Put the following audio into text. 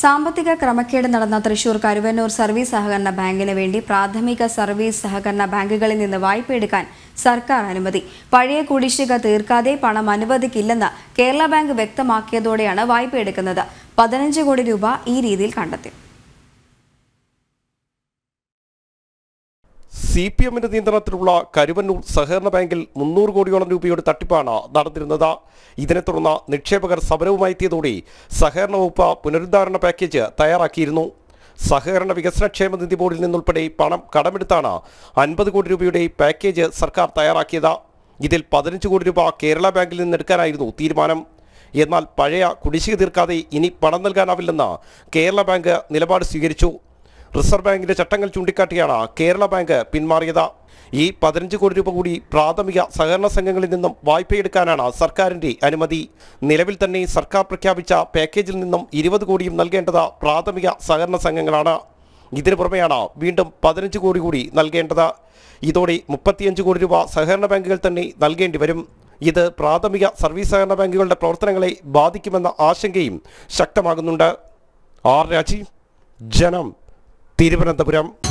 സാമ്പത്തിക ക്രമക്കേട് നടന്ന തൃശൂർ കരുവന്നൂർ സർവീസ് സഹകരണ ബാങ്കിന് വേണ്ടി പ്രാഥമിക സർവീസ് സഹകരണ ബാങ്കുകളിൽ നിന്ന് വായ്പ എടുക്കാൻ സർക്കാർ അനുമതി പഴയ കുടിശ്ശിക തീർക്കാതെ പണം അനുവദിക്കില്ലെന്ന് കേരള ബാങ്ക് വ്യക്തമാക്കിയതോടെയാണ് വായ്പ എടുക്കുന്നത് പതിനഞ്ച് കോടി രൂപ ഈ രീതിയിൽ കണ്ടെത്തി സി പി എമ്മിന്റെ നിയന്ത്രണത്തിലുള്ള കരുവന്നൂർ സഹകരണ ബാങ്കിൽ മുന്നൂറ് കോടിയോളം രൂപയുടെ തട്ടിപ്പാണ് നടന്നിരുന്നത് ഇതിനെ തുടർന്ന് നിക്ഷേപകർ സമരവുമായി എത്തിയതോടെ സഹകരണ വകുപ്പ് പുനരുദ്ധാരണ പാക്കേജ് തയ്യാറാക്കിയിരുന്നു സഹകരണ വികസനക്ഷേമ നിധി ബോർഡിൽ നിന്നുൾപ്പെടെ പണം കടമെടുത്താണ് അൻപത് കോടി രൂപയുടെ പാക്കേജ് സർക്കാർ തയ്യാറാക്കിയത് ഇതിൽ പതിനഞ്ച് കോടി രൂപ കേരള ബാങ്കിൽ നിന്ന് എടുക്കാനായിരുന്നു തീരുമാനം എന്നാൽ പഴയ കുടിശ്ശിക തീർക്കാതെ ഇനി പണം നൽകാനാവില്ലെന്ന് കേരള ബാങ്ക് നിലപാട് സ്വീകരിച്ചു റിസർവ് ബാങ്കിന്റെ ചട്ടങ്ങൾ ചൂണ്ടിക്കാട്ടിയാണ് കേരള ബാങ്ക് പിന്മാറിയത് ഈ പതിനഞ്ച് കോടി രൂപ കൂടി പ്രാഥമിക സഹകരണ സംഘങ്ങളിൽ നിന്നും വായ്പയെടുക്കാനാണ് സർക്കാരിന്റെ അനുമതി നിലവിൽ തന്നെ സർക്കാർ പ്രഖ്യാപിച്ച പാക്കേജിൽ നിന്നും ഇരുപത് കോടിയും നൽകേണ്ടത് പ്രാഥമിക സഹകരണ സംഘങ്ങളാണ് ഇതിനു പുറമെയാണ് വീണ്ടും പതിനഞ്ച് കോടി കൂടി നൽകേണ്ടത് ഇതോടെ മുപ്പത്തിയഞ്ച് കോടി രൂപ സഹകരണ ബാങ്കുകൾ തന്നെ നൽകേണ്ടി വരും ഇത് പ്രാഥമിക സർവീസ് സഹകരണ ബാങ്കുകളുടെ പ്രവർത്തനങ്ങളെ ബാധിക്കുമെന്ന ആശങ്കയും ശക്തമാകുന്നുണ്ട് ആർ രാജി ജനം തിരുവനന്തപുരം